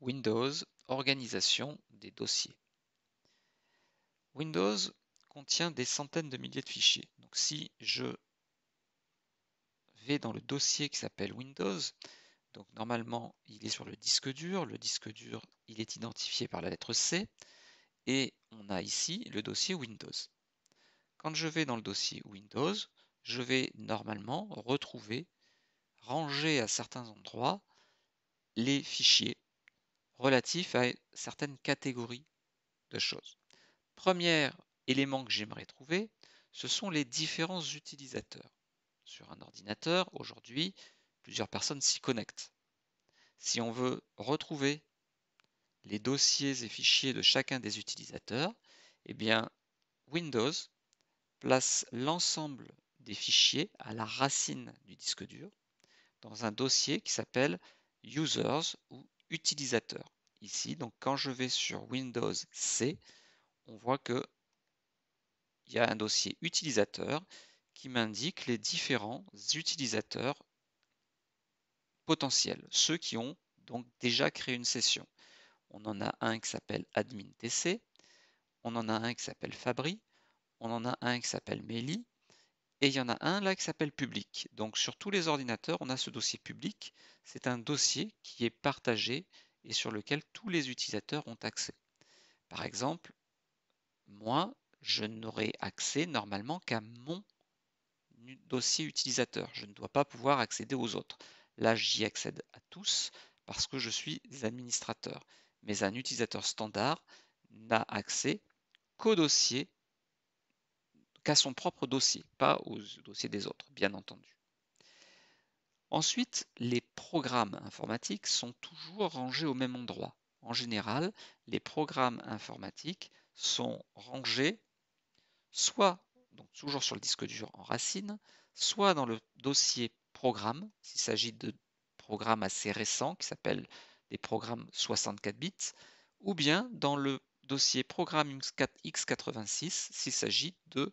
Windows Organisation des dossiers. Windows contient des centaines de milliers de fichiers. Donc si je vais dans le dossier qui s'appelle Windows, donc normalement il est sur le disque dur, le disque dur il est identifié par la lettre C, et on a ici le dossier Windows. Quand je vais dans le dossier Windows, je vais normalement retrouver, ranger à certains endroits, les fichiers relatif à certaines catégories de choses. Premier élément que j'aimerais trouver, ce sont les différents utilisateurs. Sur un ordinateur, aujourd'hui, plusieurs personnes s'y connectent. Si on veut retrouver les dossiers et fichiers de chacun des utilisateurs, eh bien, Windows place l'ensemble des fichiers à la racine du disque dur dans un dossier qui s'appelle Users ou utilisateur. Ici, donc quand je vais sur Windows C, on voit que il y a un dossier utilisateur qui m'indique les différents utilisateurs potentiels, ceux qui ont donc déjà créé une session. On en a un qui s'appelle AdminTC, on en a un qui s'appelle Fabri, on en a un qui s'appelle Meli, et il y en a un là qui s'appelle public. Donc sur tous les ordinateurs, on a ce dossier public. C'est un dossier qui est partagé et sur lequel tous les utilisateurs ont accès. Par exemple, moi, je n'aurai accès normalement qu'à mon dossier utilisateur. Je ne dois pas pouvoir accéder aux autres. Là, j'y accède à tous parce que je suis administrateur. Mais un utilisateur standard n'a accès qu'au dossier qu'à son propre dossier, pas au dossier des autres, bien entendu. Ensuite, les programmes informatiques sont toujours rangés au même endroit. En général, les programmes informatiques sont rangés soit donc toujours sur le disque dur en racine, soit dans le dossier programme, s'il s'agit de programmes assez récents qui s'appellent des programmes 64 bits, ou bien dans le dossier programme x86 s'il s'agit de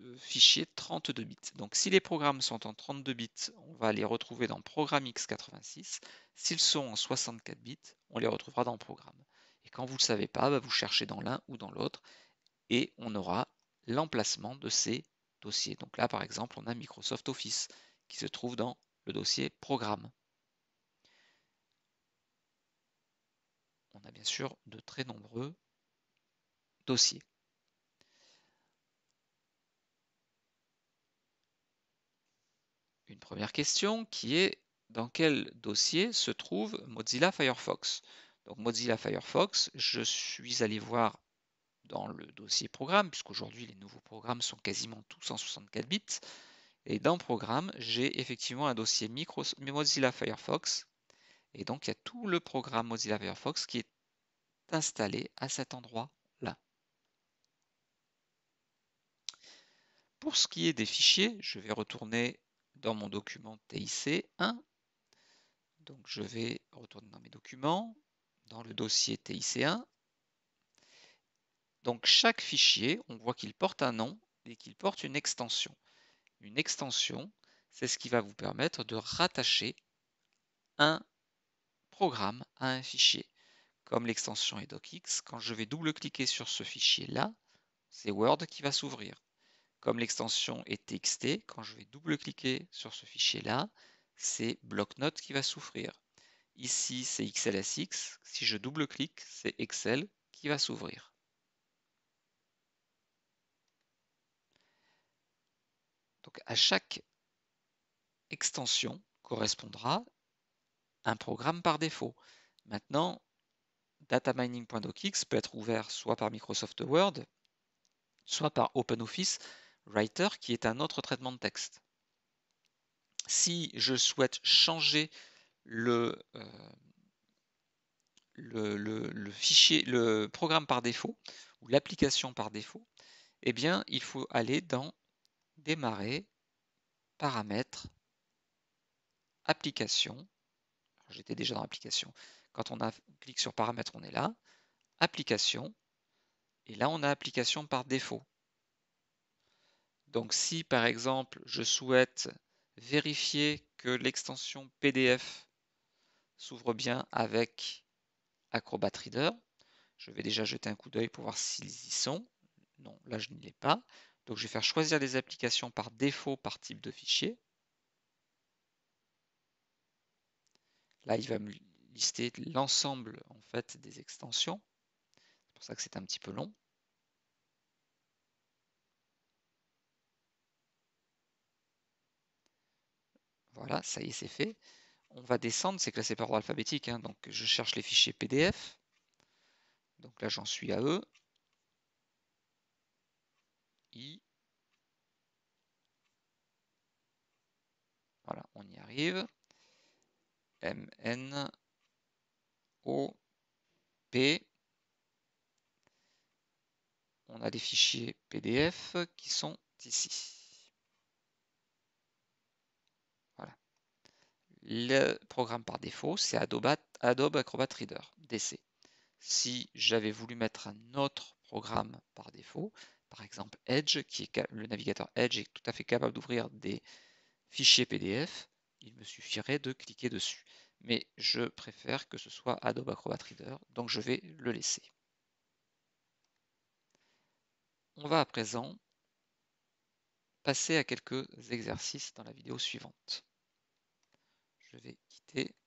euh, fichiers 32 bits. Donc si les programmes sont en 32 bits, on va les retrouver dans programme x86. S'ils sont en 64 bits, on les retrouvera dans programme. Et quand vous ne le savez pas, bah, vous cherchez dans l'un ou dans l'autre et on aura l'emplacement de ces dossiers. Donc là, par exemple, on a Microsoft Office qui se trouve dans le dossier programme. on a bien sûr de très nombreux dossiers. Une première question qui est dans quel dossier se trouve Mozilla Firefox Donc Mozilla Firefox, je suis allé voir dans le dossier programme, puisqu'aujourd'hui les nouveaux programmes sont quasiment tous en 64 bits. Et dans programme, j'ai effectivement un dossier Mozilla Firefox et donc, il y a tout le programme Mozilla Firefox qui est installé à cet endroit-là. Pour ce qui est des fichiers, je vais retourner dans mon document TIC1. Donc, je vais retourner dans mes documents, dans le dossier TIC1. Donc, chaque fichier, on voit qu'il porte un nom et qu'il porte une extension. Une extension, c'est ce qui va vous permettre de rattacher un programme à un fichier, comme l'extension est docx, Quand je vais double-cliquer sur ce fichier-là, c'est Word qui va s'ouvrir. Comme l'extension est TXT, quand je vais double-cliquer sur ce fichier-là, c'est bloc qui va s'ouvrir. Ici, c'est XLSX. Si je double-clique, c'est Excel qui va s'ouvrir. Donc à chaque extension correspondra un programme par défaut. Maintenant, datamining.docx peut être ouvert soit par Microsoft Word, soit par OpenOffice Writer, qui est un autre traitement de texte. Si je souhaite changer le, euh, fichier, le programme par défaut ou l'application par défaut, eh bien, il faut aller dans Démarrer, Paramètres, Applications, J'étais déjà dans l'application. Quand on, a, clique sur paramètres, on est là. Application. Et là, on a application par défaut. Donc si par exemple je souhaite vérifier que l'extension PDF s'ouvre bien avec Acrobat Reader, je vais déjà jeter un coup d'œil pour voir s'ils y sont. Non, là je n'y l'ai pas. Donc je vais faire choisir des applications par défaut par type de fichier. Là, il va me lister l'ensemble fait des extensions. C'est pour ça que c'est un petit peu long. Voilà, ça y est, c'est fait. On va descendre, c'est classé par ordre alphabétique, hein. donc je cherche les fichiers PDF. Donc là, j'en suis à E. I. Voilà, on y arrive. M, N, O, P. On a des fichiers PDF qui sont ici. Voilà. Le programme par défaut, c'est Adobe, Adobe Acrobat Reader, DC. Si j'avais voulu mettre un autre programme par défaut, par exemple Edge, qui est, le navigateur Edge est tout à fait capable d'ouvrir des fichiers PDF, il me suffirait de cliquer dessus. Mais je préfère que ce soit Adobe Acrobat Reader, donc je vais le laisser. On va à présent passer à quelques exercices dans la vidéo suivante. Je vais quitter